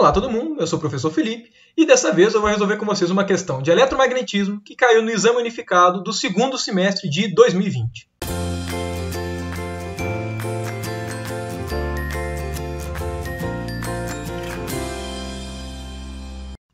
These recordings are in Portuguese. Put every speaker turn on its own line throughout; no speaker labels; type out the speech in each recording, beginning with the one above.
Olá todo mundo, eu sou o professor Felipe e dessa vez eu vou resolver com vocês uma questão de eletromagnetismo que caiu no exame unificado do segundo semestre de 2020.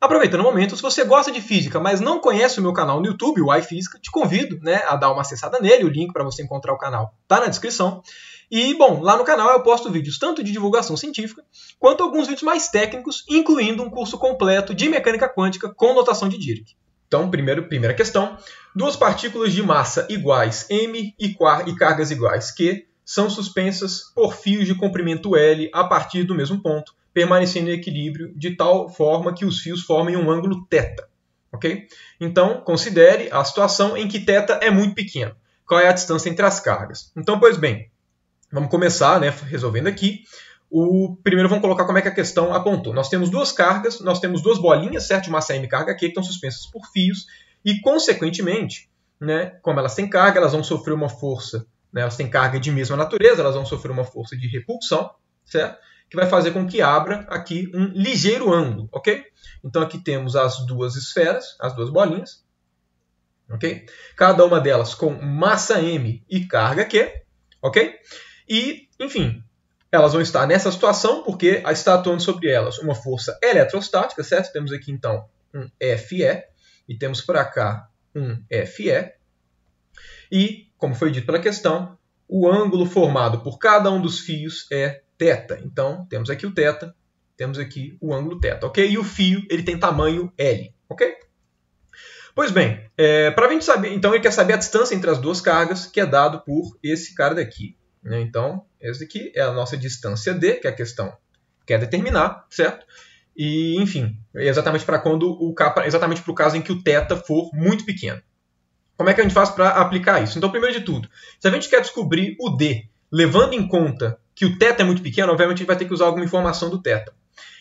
Aproveitando o momento, se você gosta de física, mas não conhece o meu canal no YouTube, o iFísica, te convido né, a dar uma acessada nele. O link para você encontrar o canal está na descrição. E, bom, lá no canal eu posto vídeos tanto de divulgação científica, quanto alguns vídeos mais técnicos, incluindo um curso completo de mecânica quântica com notação de Dirac. Então, primeiro, primeira questão: duas partículas de massa iguais m e, e cargas iguais q são suspensas por fios de comprimento L a partir do mesmo ponto, permanecendo em equilíbrio de tal forma que os fios formem um ângulo θ. Okay? Então, considere a situação em que θ é muito pequeno. Qual é a distância entre as cargas? Então, pois bem, vamos começar né, resolvendo aqui. O primeiro vamos colocar como é que a questão apontou. Nós temos duas cargas, nós temos duas bolinhas, certo? massa m carga aqui que estão suspensas por fios e, consequentemente, né, como elas têm carga, elas vão sofrer uma força né? Elas têm carga de mesma natureza, elas vão sofrer uma força de repulsão, certo? Que vai fazer com que abra aqui um ligeiro ângulo, ok? Então aqui temos as duas esferas, as duas bolinhas, ok? Cada uma delas com massa m e carga q, ok? E, enfim, elas vão estar nessa situação porque está atuando sobre elas uma força eletrostática, certo? Temos aqui então um FE e temos para cá um FE. E como foi dito pela questão, o ângulo formado por cada um dos fios é θ. Então, temos aqui o θ, temos aqui o ângulo θ, ok? E o fio ele tem tamanho L, ok? Pois bem, é, para a gente saber, então ele quer saber a distância entre as duas cargas, que é dado por esse cara daqui. Né? Então, esse daqui é a nossa distância D, que é a questão quer é determinar, certo? E, enfim, é exatamente para quando o K, exatamente para o caso em que o θ for muito pequeno. Como é que a gente faz para aplicar isso? Então, primeiro de tudo, se a gente quer descobrir o D, levando em conta que o teta é muito pequeno, obviamente a gente vai ter que usar alguma informação do teta.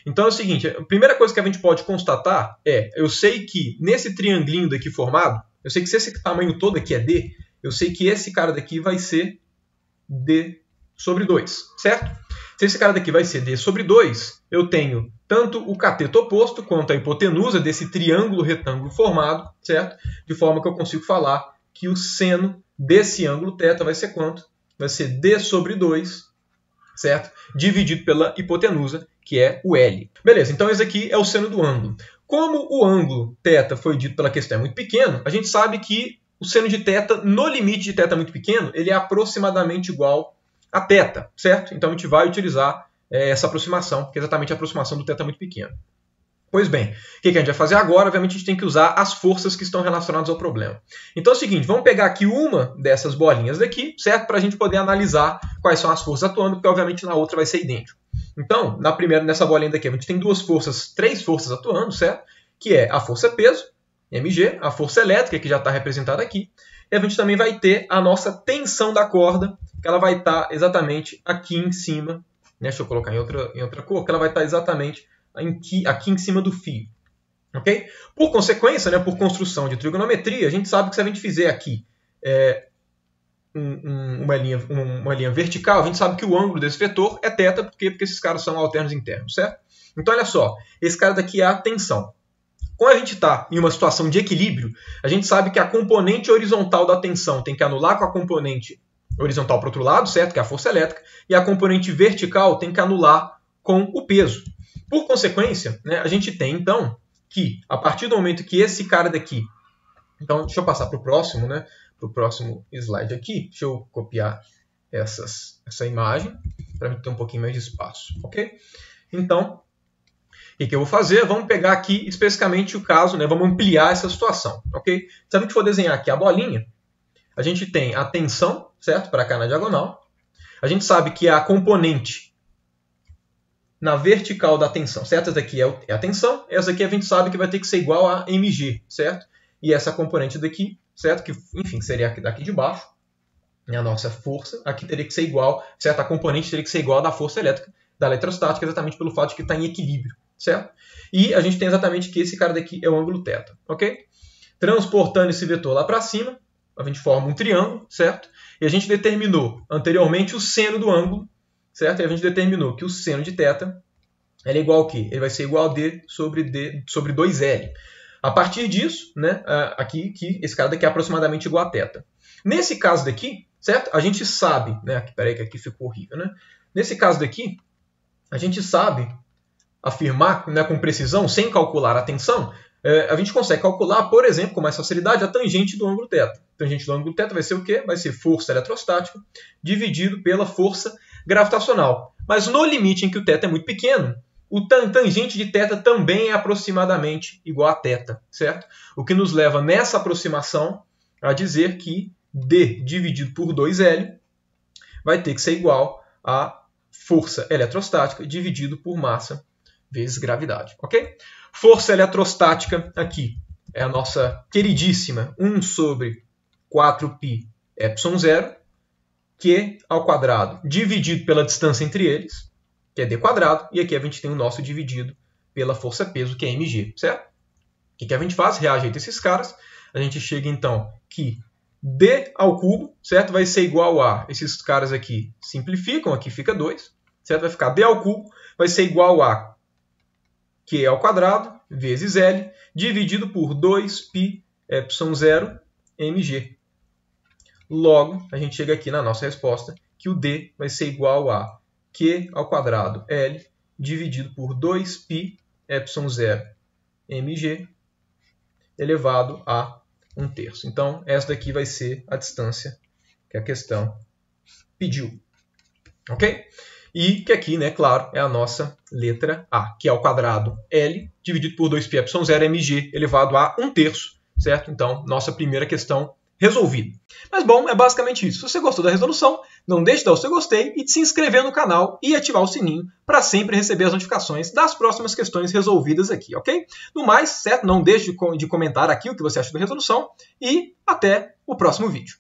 Então é o seguinte, a primeira coisa que a gente pode constatar é, eu sei que nesse triangulinho daqui formado, eu sei que se esse tamanho todo aqui é D, eu sei que esse cara daqui vai ser D sobre 2, certo? Se esse cara daqui vai ser D sobre 2, eu tenho tanto o cateto oposto quanto a hipotenusa desse triângulo retângulo formado, certo? De forma que eu consigo falar que o seno desse ângulo θ vai ser quanto? Vai ser D sobre 2, certo? Dividido pela hipotenusa, que é o L. Beleza, então esse aqui é o seno do ângulo. Como o ângulo θ foi dito pela questão é muito pequeno, a gente sabe que o seno de θ no limite de θ muito pequeno, ele é aproximadamente igual a teta, certo? Então a gente vai utilizar é, essa aproximação, que é exatamente a aproximação do é muito pequeno. Pois bem, o que a gente vai fazer agora? Obviamente a gente tem que usar as forças que estão relacionadas ao problema. Então é o seguinte, vamos pegar aqui uma dessas bolinhas daqui, certo? Para a gente poder analisar quais são as forças atuando, porque obviamente na outra vai ser idêntico. Então, na primeira, nessa bolinha daqui, a gente tem duas forças, três forças atuando, certo? Que é a força peso, mg, a força elétrica, que já está representada aqui, e a gente também vai ter a nossa tensão da corda, que ela vai estar tá exatamente aqui em cima. Né? Deixa eu colocar em outra, em outra cor, que ela vai estar tá exatamente aqui, aqui em cima do fio. Okay? Por consequência, né, por construção de trigonometria, a gente sabe que se a gente fizer aqui é, um, um, uma, linha, um, uma linha vertical, a gente sabe que o ângulo desse vetor é θ, porque, porque esses caras são alternos internos, certo? Então, olha só, esse cara daqui é a tensão. Como a gente está em uma situação de equilíbrio, a gente sabe que a componente horizontal da tensão tem que anular com a componente horizontal para o outro lado, certo? Que é a força elétrica, e a componente vertical tem que anular com o peso. Por consequência, né, a gente tem então que a partir do momento que esse cara daqui. Então, deixa eu passar para o próximo, né? Para o próximo slide aqui. Deixa eu copiar essas, essa imagem para ter um pouquinho mais de espaço, ok? Então, o que, que, eu vou fazer? Vamos pegar aqui especificamente o caso, né? vamos ampliar essa situação, ok? Se a gente for desenhar aqui a bolinha, a gente tem a tensão, certo? Para cá na diagonal. A gente sabe que é a componente na vertical da tensão, certo? Essa daqui é, é a tensão, essa daqui a gente sabe que vai ter que ser igual a mg, certo? E essa componente daqui, certo? Que, enfim, seria aqui, daqui de baixo, a nossa força, aqui teria que ser igual, certo? A componente teria que ser igual à da força elétrica da eletrostática, exatamente pelo fato de que está em equilíbrio, certo? E a gente tem exatamente que esse cara daqui é o ângulo θ, ok? Transportando esse vetor lá para cima, a gente forma um triângulo, certo? E a gente determinou anteriormente o seno do ângulo, certo? E a gente determinou que o seno de θ é igual a quê? Ele vai ser igual a d sobre, d, sobre 2l. A partir disso, né, aqui que esse cara daqui é aproximadamente igual a θ. Nesse caso daqui, certo? A gente sabe, né? Peraí que aqui ficou horrível, né? Nesse caso daqui, a gente sabe afirmar né, com precisão, sem calcular a tensão, é, a gente consegue calcular, por exemplo, com mais facilidade, a tangente do ângulo θ. Tangente do ângulo θ vai ser o quê? Vai ser força eletrostática dividido pela força gravitacional. Mas no limite em que o θ é muito pequeno, o tangente de θ também é aproximadamente igual a θ, certo? O que nos leva nessa aproximação a dizer que d dividido por 2L vai ter que ser igual a força eletrostática dividido por massa vezes gravidade, ok? Força eletrostática aqui é a nossa queridíssima 1 sobre 4π epsilon zero, Q é ao quadrado dividido pela distância entre eles, que é D quadrado, e aqui a gente tem o nosso dividido pela força-peso, que é mg, certo? O que a gente faz? Reajeita esses caras. A gente chega, então, que D ao cubo, certo? Vai ser igual a... Esses caras aqui simplificam, aqui fica 2, certo? Vai ficar D ao cubo, vai ser igual a Q é ao quadrado vezes L, dividido por 2π ε 0 mg. Logo, a gente chega aqui na nossa resposta que o D vai ser igual a Q ao quadrado L dividido por 2π ε 0 mg elevado a 1 terço. Então, essa daqui vai ser a distância que a questão pediu. Ok? E que aqui, né, claro, é a nossa letra A, que é o quadrado L dividido por 2πε0 mg elevado a 1 terço, certo? Então, nossa primeira questão resolvida. Mas bom, é basicamente isso. Se você gostou da resolução, não deixe de dar o seu gostei e de se inscrever no canal e ativar o sininho para sempre receber as notificações das próximas questões resolvidas aqui, ok? No mais, certo? Não deixe de comentar aqui o que você acha da resolução e até o próximo vídeo.